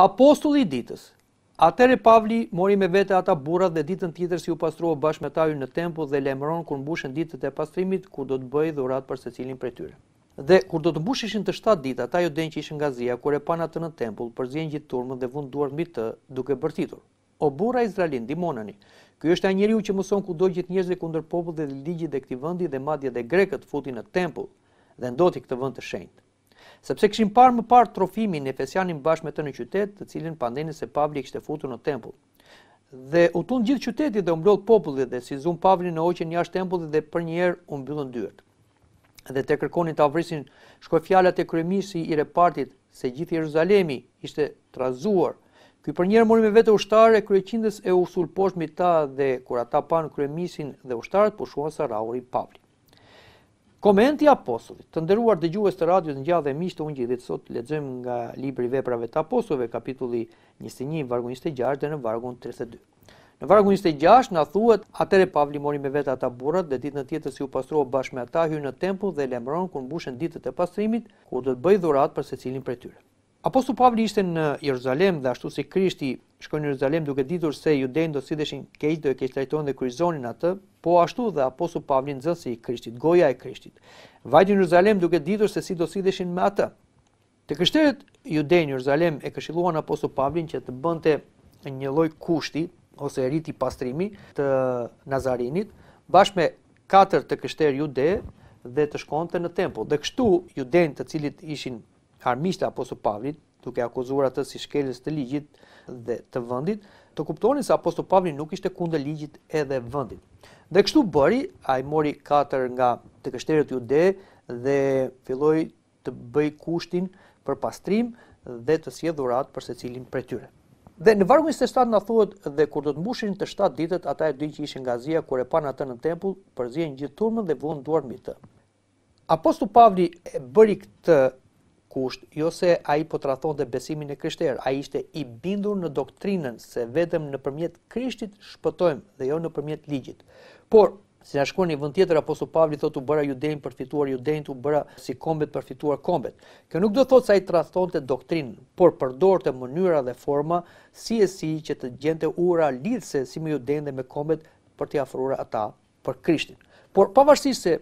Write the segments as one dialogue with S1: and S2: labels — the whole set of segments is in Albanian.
S1: Apostulli i ditës. Atëre Pavli mori me vete ata burrat dhe ditën tjetër si u pastrua bashkë me ta në tempull dhe lajmëron kur mbushën ditët e pastrimit ku do të bëj dhurat për secilin prej tyre. Dhe kur do të mbushishin të 7 ditë, ata jo den që ishin nga kur e pan atë në tempull, përzien gjithë turmën dhe vund duart mbi të duke bërtitur. O burra Izraelin, dimonani. Ky është ai njeriu që mëson kudo gjithë njerëzit kundër popullit dhe ligjit të këtij vendi dhe madje edhe grekët futin në tempull dhe ndoti këtë vend të shenjtë sepse kishin parë më parë trofimin e Efesianit bashkë me të në qytet, të cilin pandenin se Pavli kishte futur në tempull. Dhe u tunë gjithë qyteti dhe u mblodh populli dhe si zum Pavli në oqen jashtë tempullit dhe për një herë u mbyllën dyert. Dhe te kërkonin ta avrisin shkoi fjalat e kremisi i repartit se gjithë Jeruzalemi ishte trazuar. Ky për një herë mori me vete ushtarë e kryeqindës e usul poshtë ta dhe kur ata pan kremisin dhe ushtarët pushuan po sa rrahu Komenti apostullit, të nderuar dëgjues të radios në gjallë dhe miq të ungjit, sot lexojmë nga libri Veprave të Apostullëve, kapitulli 21, vargu 26 dhe në vargun 32. Në vargun 26 na thuhet, atere Pavli mori me vetë ata burrat dhe ditën tjetër si u pastrua bashkë me ata hyn në tempull dhe lemron kur mbushën ditët e pastrimit, ku do të bëj dhurat për secilin prej tyre. Apostu Pavli ishte në Jeruzalem dhe ashtu si Krishti shkojnë në Jeruzalem duke ditur se juden do sideshin keq do e keq trajtonin dhe kryzonin atë, po ashtu dhe apostull Pavli nxënësi i Krishtit, goja e Krishtit. Vajti në Jeruzalem duke ditur se si do sideshin me atë. Të kështerët juden në Jeruzalem e këshilluan apostull Pavlin që të bënte një lloj kushti ose riti pastrimi të Nazarinit bashkë me katër të kështerë jude dhe të shkonte në tempull. Dhe kështu juden të cilit ishin armiqtë apostull Pavlit, duke akuzuar atë si shkelës të ligjit dhe të vendit, të kuptoni se Apostol Pavli nuk ishte kundër ligjit edhe vendit. Dhe kështu bëri, ai mori katër nga të kështerët jude dhe filloi të bëj kushtin për pastrim dhe të sjell dhurat për secilin prej tyre. Dhe në vargun 27 na thuhet dhe kur do të mbushin të 7 ditët, ata e dinë që ishin gazia kur e pan atë në tempull, përzihen gjithë turmën dhe vuan duart mbi të. Apostull Pavli e bëri këtë kusht, jo se a i po të rathon dhe besimin e krishterë, a i ishte i bindur në doktrinën se vetëm në përmjet krishtit shpëtojmë dhe jo në përmjet ligjit. Por, si në shkuar një vënd tjetër, apostu Pavli thot u bëra judejnë përfituar, judejnë të bëra si kombet përfituar kombet. Kjo nuk do thotë sa i të rathon të doktrinën, por përdor të mënyra dhe forma si e si që të gjente ura lidhse si me judejnë dhe me kombet për t'i afrura ata për krishtin. Por, pavarësisht se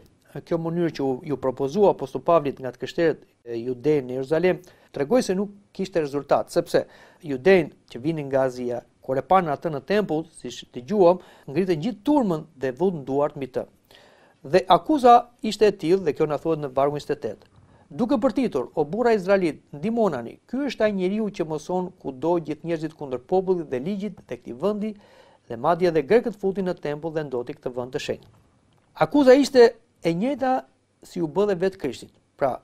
S1: kjo mënyrë që ju propozua apostu Pavlit nga të kështeret Judejnë në Jeruzalem, të se nuk kishte rezultat, sepse Judejnë që vinin nga Azia, kur e panë atë në tempull, si shë të gjuam, ngritë një turmën dhe vëdhë në duartë mbi të. Dhe akuza ishte e tilë dhe kjo në thuet në vargu në stetet. Duke përtitur, o bura Izraelit, ndimonani, ky është ai njeriu që mëson ku do gjithë njerëzit kundër popullit dhe ligjit dhe këti vendi, dhe madje edhe grekët futin në tempull dhe ndoti këtë vend të shenjtë. Akuza ishte e njëjta si u bë dhe vetë Krishtit. Pra,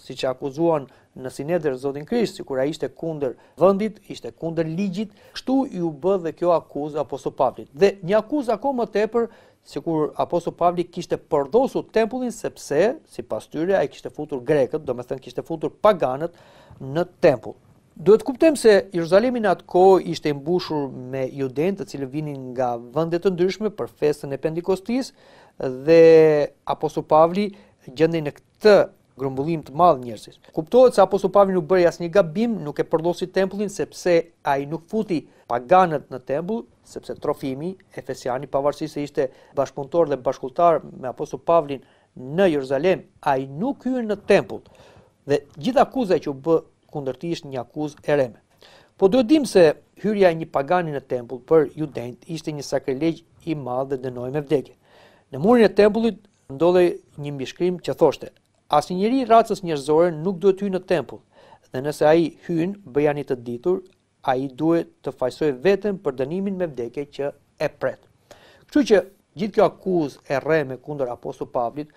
S1: si që akuzuan në sinedër Zotin krisht si kura ishte kunder vëndit, ishte kunder ligjit, kështu ju bë dhe kjo akuzë aposto Pavlit. Dhe një akuzë ako më tepër, si kur aposto Pavlit kishte përdosu tempullin, sepse, si pas tyre, a i kishte futur greket, do me thënë kishte futur paganët në tempull. Duhet kuptem se Jeruzalemin atë ko ishte mbushur me judenë të cilë vinin nga vëndet të ndryshme për festën e pendikostis dhe aposto Pavli gjëndi në këtë grumbullim të madh njerëzish. Kuptohet se apo supavi nuk bëri asnjë gabim, nuk e përdosi templin sepse ai nuk futi paganët në tempull, sepse trofimi efesiani pavarësisht se ishte bashkëpunëtor dhe bashkulltar me apostull Pavlin në Jeruzalem, ai nuk hyrë në tempull. Dhe gjithë akuzat që u bë kundër tij një akuzë e reme. Po do të dim se hyrja e një pagani në tempull për judenjt ishte një sakrilegj i madh dhe dënoi me vdekje. Në murin e tempullit ndodhej një mbishkrim që thoshte: Asë njëri racës njërzore nuk duhet hy në tempull, dhe nëse a i hyn bëjani të ditur, a i duhet të fajsoj vetën për dënimin me vdekje që e pret. Kështu që gjithë kjo akuz e re me kunder apostu Pavlit,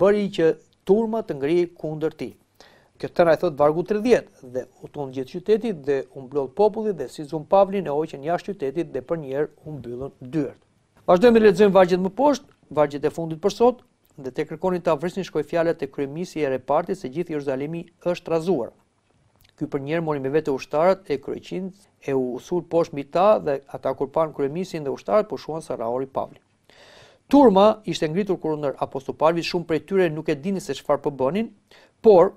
S1: bëri që turma të ngri kunder ti. Kjo tëra e thot vargu 30 dhe u tonë gjithë qytetit dhe unë blodë popullit dhe si zumë Pavlin e oqen jashtë qytetit dhe për njerë unë byllën dyrët. Vashdojmë i lecëm vargjit më poshtë, vargjit e fundit për sot, dhe të kërkonin të avrësni shkoj fjallet të kryemisi e reparti se gjithë Jerusalimi është razuar. Ky për njerë mori me vete ushtarët e kryeqinët e usur posh mbi ta dhe ata kurpan kryemisin dhe ushtarët po shuan Saraori Pavli. Turma ishte ngritur kur ndër apostoparvit shumë prej tyre nuk e dini se qëfar përbënin, po por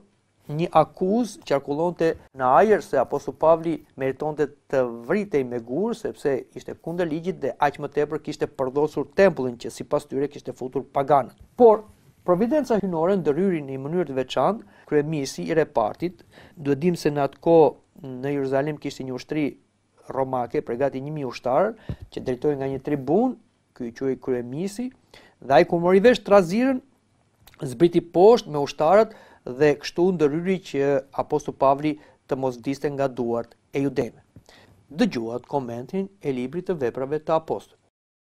S1: një akuz qarkullon të në ajer se aposu Pavli meriton të të vritej me gurë, sepse ishte kunder ligjit dhe aqë më tepër kishte përdosur templin që si pas tyre kishte futur paganët. Por, providenca hynore në dëryri një mënyrë të veçanë, kryemisi i repartit, duhet dim se në atë ko në Jeruzalem kishte një ushtri romake, pregati njëmi ushtarë, që drejtoj nga një tribun, kjo i quaj kremisi, dhe a i kumë të razirën, zbriti poshtë me ushtarët, dhe kështu ndëryri që apostu Pavli të mos diste nga duart e judeme. Dëgjuat komentin e libri të veprave të apostu.